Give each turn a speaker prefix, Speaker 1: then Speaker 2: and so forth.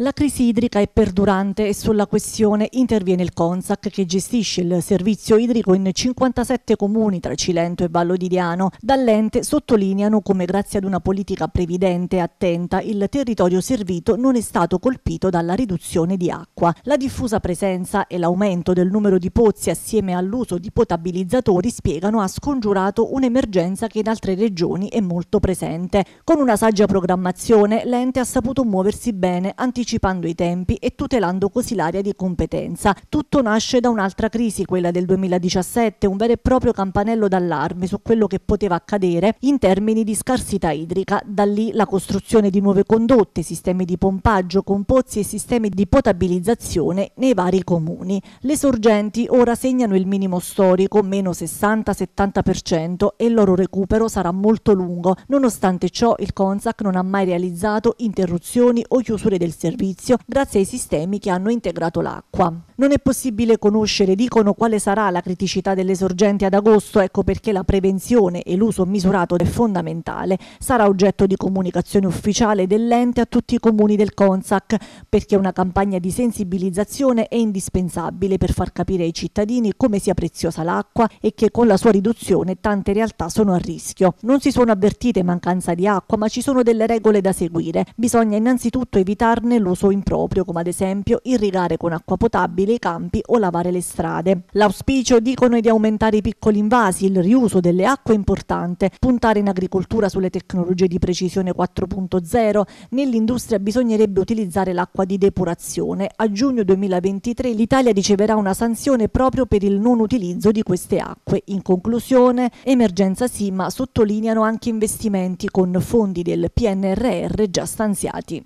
Speaker 1: La crisi idrica è perdurante e sulla questione interviene il CONSAC che gestisce il servizio idrico in 57 comuni tra Cilento e Vallo di Diano. Dall'ente sottolineano come grazie ad una politica previdente e attenta il territorio servito non è stato colpito dalla riduzione di acqua. La diffusa presenza e l'aumento del numero di pozzi assieme all'uso di potabilizzatori spiegano ha scongiurato un'emergenza che in altre regioni è molto presente. Con una saggia programmazione l'ente ha saputo muoversi bene, anticipando anticipando i tempi e tutelando così l'area di competenza. Tutto nasce da un'altra crisi, quella del 2017, un vero e proprio campanello d'allarme su quello che poteva accadere in termini di scarsità idrica. Da lì la costruzione di nuove condotte, sistemi di pompaggio con pozzi e sistemi di potabilizzazione nei vari comuni. Le sorgenti ora segnano il minimo storico, meno 60-70% e il loro recupero sarà molto lungo. Nonostante ciò il CONSAC non ha mai realizzato interruzioni o chiusure del servizio servizio grazie ai sistemi che hanno integrato l'acqua. Non è possibile conoscere, dicono, quale sarà la criticità delle sorgenti ad agosto, ecco perché la prevenzione e l'uso misurato è fondamentale. Sarà oggetto di comunicazione ufficiale dell'ente a tutti i comuni del CONSAC, perché una campagna di sensibilizzazione è indispensabile per far capire ai cittadini come sia preziosa l'acqua e che con la sua riduzione tante realtà sono a rischio. Non si sono avvertite mancanza di acqua, ma ci sono delle regole da seguire. Bisogna innanzitutto evitarne all'uso improprio, come ad esempio irrigare con acqua potabile i campi o lavare le strade. L'auspicio, dicono, è di aumentare i piccoli invasi, il riuso delle acque è importante, puntare in agricoltura sulle tecnologie di precisione 4.0, nell'industria bisognerebbe utilizzare l'acqua di depurazione. A giugno 2023 l'Italia riceverà una sanzione proprio per il non utilizzo di queste acque. In conclusione, Emergenza sì, ma sottolineano anche investimenti con fondi del PNRR già stanziati.